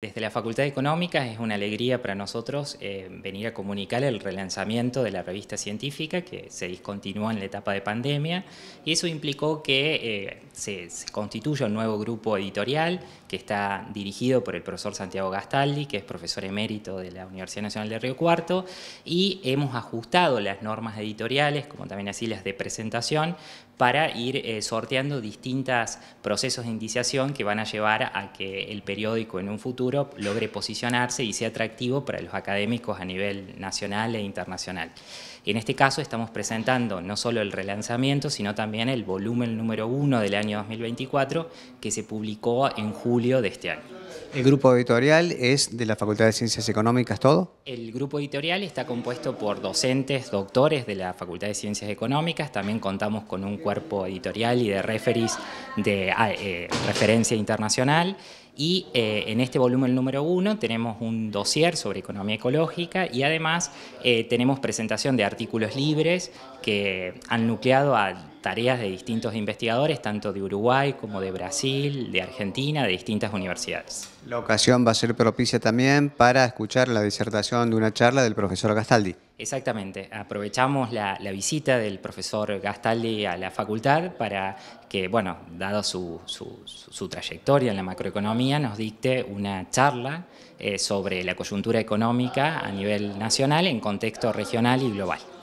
Desde la Facultad de Económicas es una alegría para nosotros eh, venir a comunicar el relanzamiento de la revista científica que se discontinuó en la etapa de pandemia y eso implicó que eh, se, se constituya un nuevo grupo editorial que está dirigido por el profesor Santiago Gastaldi, que es profesor emérito de la Universidad Nacional de Río Cuarto y hemos ajustado las normas editoriales, como también así las de presentación, para ir eh, sorteando distintos procesos de indiciación que van a llevar a que el periódico en un futuro logre posicionarse y sea atractivo para los académicos a nivel nacional e internacional. En este caso estamos presentando no solo el relanzamiento, sino también el volumen número uno del año 2024 que se publicó en julio de este año. ¿El grupo editorial es de la Facultad de Ciencias Económicas todo? El grupo editorial está compuesto por docentes, doctores de la Facultad de Ciencias Económicas, también contamos con un cuerpo editorial y de referees de eh, referencia internacional y eh, en este volumen número uno tenemos un dossier sobre economía ecológica y además eh, tenemos presentación de artículos libres que han nucleado a tareas de distintos investigadores, tanto de Uruguay como de Brasil, de Argentina, de distintas universidades. La ocasión va a ser propicia también para escuchar la disertación de una charla del profesor Gastaldi. Exactamente, aprovechamos la, visita del profesor Gastaldi a la facultad para que, bueno, dado su, trayectoria en la macroeconomía, nos dicte una charla eh, sobre la coyuntura económica a nivel nacional en contexto regional y global.